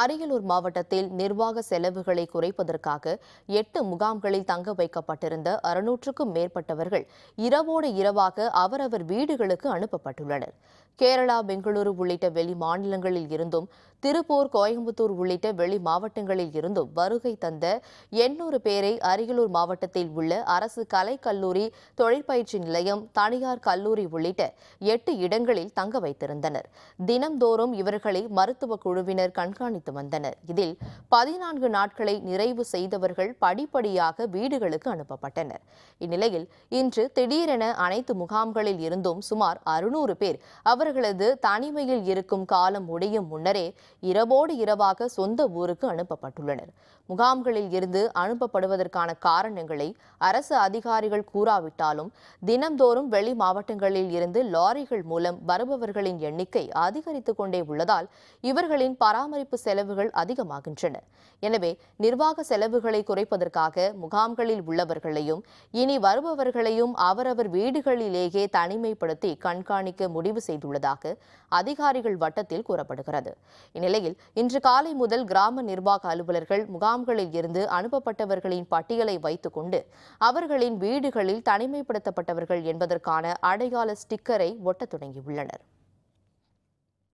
அரியலூர் மாவட்டத்தில் நிர்வாக செலவுகளை குறைப்பதற்காக எட்டு முகாம்களில் தங்க வைக்கப்பட்டிருந்த அறுநூற்றுக்கும் மேற்பட்டவர்கள் இரவோடு இரவாக அவரவர் வீடுகளுக்கு அனுப்பப்பட்டுள்ளனர் கேரளா பெங்களூரு உள்ளிட்ட வெளி மாநிலங்களில் இருந்தும் திருப்பூர் கோயம்புத்தூர் உள்ளிட்ட வெளி மாவட்டங்களில் இருந்தும் வருகை தந்த எண்ணூறு பேரை அரியலூர் மாவட்டத்தில் உள்ள அரசு கலைக்கல்லூரி தொழிற்பயிற்சி நிலையம் தனியார் கல்லூரி உள்ளிட்ட எட்டு இடங்களில் தங்க வைத்திருந்தனர் தினம்தோறும் இவர்களை மருத்துவ குழுவினர் கண்காணித்து கவனித்து வந்தனர் இதில் பதினான்கு நாட்களை நிறைவு செய்தவர்கள் படிப்படியாக வீடுகளுக்கு அனுப்பப்பட்டனர் இந்நிலையில் இன்று திடீரென அனைத்து முகாம்களில் இருந்தும் சுமார் அறுநூறு பேர் அவர்களது தனிமையில் இருக்கும் காலம் முடியும் முன்னரே இரவோடு இரவாக சொந்த ஊருக்கு அனுப்பப்பட்டுள்ளனர் முகாம்களில் இருந்து அனுப்பப்படுவதற்கான காரணங்களை அரசு அதிகாரிகள் கூறாவிட்டாலும் தினம்தோறும் வெளி மாவட்டங்களில் இருந்து லாரிகள் மூலம் வருபவர்களின் எண்ணிக்கை அதிகரித்துக் கொண்டே உள்ளதால் இவர்களின் பராமரிப்பு செலவுகள் அதிகமாகின்றன எனவே நிர்வாக செலவுகளை குறைப்பதற்காக முகாம்களில் உள்ளவர்களையும் இனி வருபவர்களையும் அவரவர் வீடுகளிலேயே தனிமைப்படுத்தி கண்காணிக்க முடிவு செய்துள்ளதாக அதிகாரிகள் வட்டத்தில் கூறப்படுகிறது இந்நிலையில் இன்று காலை முதல் கிராம நிர்வாக அலுவலர்கள் முகாம்களில் இருந்து அனுப்பப்பட்டவர்களின் பட்டியலை வைத்துக் கொண்டு அவர்களின் வீடுகளில் தனிமைப்படுத்தப்பட்டவர்கள் என்பதற்கான அடையாள ஸ்டிக்கரை ஒட்டத் தொடங்கியுள்ளனர்